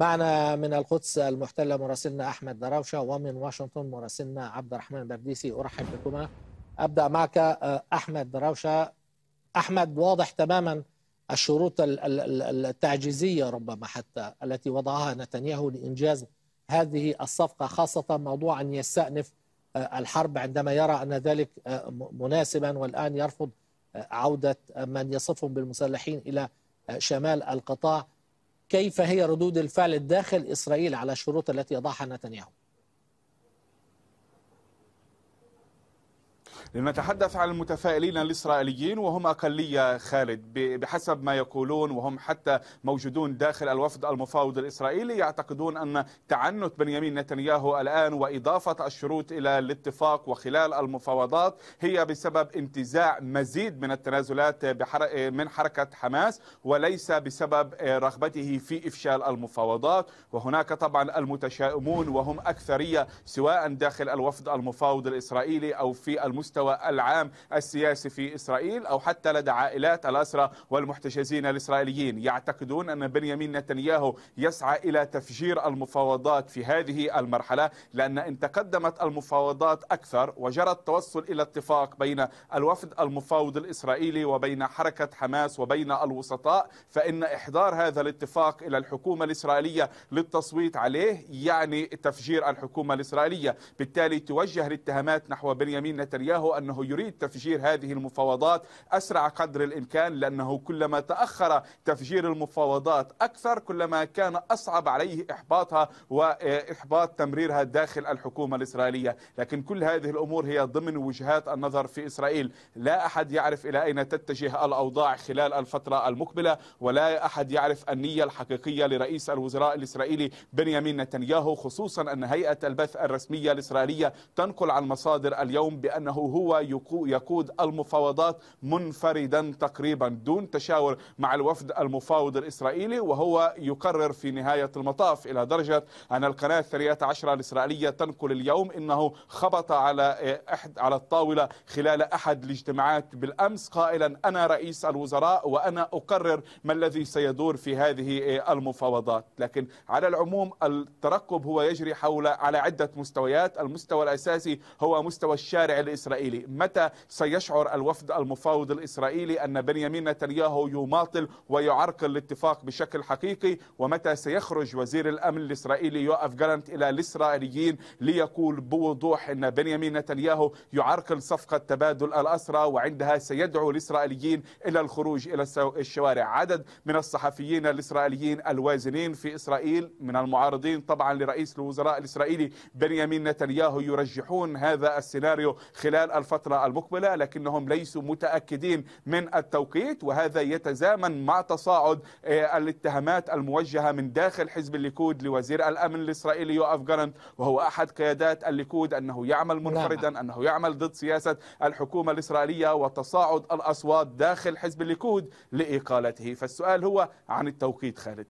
معنا من القدس المحتله مراسلنا احمد دراوشه ومن واشنطن مراسلنا عبد الرحمن برديسي ارحب بكما ابدا معك آه، احمد دراوشه احمد واضح تماما الشروط التعجيزيه ربما حتى التي وضعها نتنياهو لانجاز هذه الصفقه خاصه موضوع ان يستانف آه، الحرب عندما يرى ان ذلك آه، مناسبا والان يرفض عوده من يصفهم بالمسلحين الى شمال القطاع كيف هي ردود الفعل داخل إسرائيل على الشروط التي يضعها نتنياهو لنتحدث عن المتفائلين الإسرائيليين وهم أقلية خالد بحسب ما يقولون وهم حتى موجودون داخل الوفد المفاوض الإسرائيلي يعتقدون أن تعنت بنيامين نتنياهو الآن وإضافة الشروط إلى الاتفاق وخلال المفاوضات هي بسبب انتزاع مزيد من التنازلات من حركة حماس وليس بسبب رغبته في إفشال المفاوضات وهناك طبعا المتشائمون وهم أكثرية سواء داخل الوفد المفاوض الإسرائيلي أو في المستوى المستوى العام السياسي في إسرائيل أو حتى لدى عائلات الأسرى والمحتجزين الإسرائيليين يعتقدون أن بنيامين نتنياهو يسعى إلى تفجير المفاوضات في هذه المرحلة لأن إن تقدمت المفاوضات أكثر وجرى التوصل إلى اتفاق بين الوفد المفاوض الإسرائيلي وبين حركة حماس وبين الوسطاء فإن إحضار هذا الاتفاق إلى الحكومة الإسرائيلية للتصويت عليه يعني تفجير الحكومة الإسرائيلية بالتالي توجه الاتهامات نحو بنيامين نتنياهو أنه يريد تفجير هذه المفاوضات أسرع قدر الإمكان لأنه كلما تأخر تفجير المفاوضات أكثر كلما كان أصعب عليه إحباطها وإحباط تمريرها داخل الحكومة الإسرائيلية لكن كل هذه الأمور هي ضمن وجهات النظر في إسرائيل لا أحد يعرف إلى أين تتجه الأوضاع خلال الفترة المقبلة ولا أحد يعرف النية الحقيقية لرئيس الوزراء الإسرائيلي بنيامين نتنياهو خصوصا أن هيئة البث الرسمية الإسرائيلية تنقل عن مصادر اليوم بأنه هو هو يقود المفاوضات منفردا تقريبا دون تشاور مع الوفد المفاوض الإسرائيلي وهو يقرر في نهاية المطاف إلى درجة أن القناة الثانية عشرة الإسرائيلية تنقل اليوم أنه خبط على إيه، أحد على الطاولة خلال أحد الاجتماعات بالأمس قائلا أنا رئيس الوزراء وأنا أقرر ما الذي سيدور في هذه إيه، المفاوضات لكن على العموم الترقب هو يجري حول على عدة مستويات المستوى الأساسي هو مستوى الشارع الإسرائيلي الإسرائيلي متى سيشعر الوفد المفاوض الإسرائيلي أن بنيامين نتنياهو يماطل ويعرقل الاتفاق بشكل حقيقي ومتى سيخرج وزير الأمن الإسرائيلي يوقف جالنت إلى الإسرائيليين ليقول بوضوح أن بنيامين نتنياهو يعرقل صفقة تبادل الأسرى وعندها سيدعو الإسرائيليين إلى الخروج إلى الشوارع عدد من الصحفيين الإسرائيليين الوازنين في إسرائيل من المعارضين طبعا لرئيس الوزراء الإسرائيلي بنيامين نتنياهو يرجحون هذا السيناريو خلال الفترة المقبلة لكنهم ليسوا متأكدين من التوقيت وهذا يتزامن مع تصاعد آه، الاتهامات الموجهة من داخل حزب الليكود لوزير الأمن الإسرائيلي يوآف جالنت وهو أحد قيادات الليكود أنه يعمل نعم. منفردا أنه يعمل ضد سياسة الحكومة الإسرائيلية وتصاعد الأصوات داخل حزب الليكود لإقالته فالسؤال هو عن التوقيت خالد